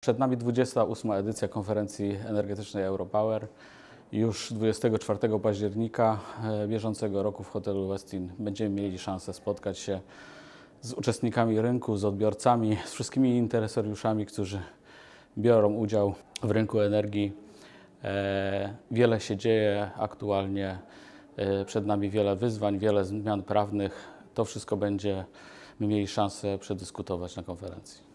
Przed nami 28. edycja konferencji energetycznej Europower. Już 24 października e, bieżącego roku w hotelu Westin będziemy mieli szansę spotkać się z uczestnikami rynku, z odbiorcami, z wszystkimi interesariuszami, którzy biorą udział w rynku energii. E, wiele się dzieje aktualnie, e, przed nami wiele wyzwań, wiele zmian prawnych. To wszystko będziemy mieli szansę przedyskutować na konferencji.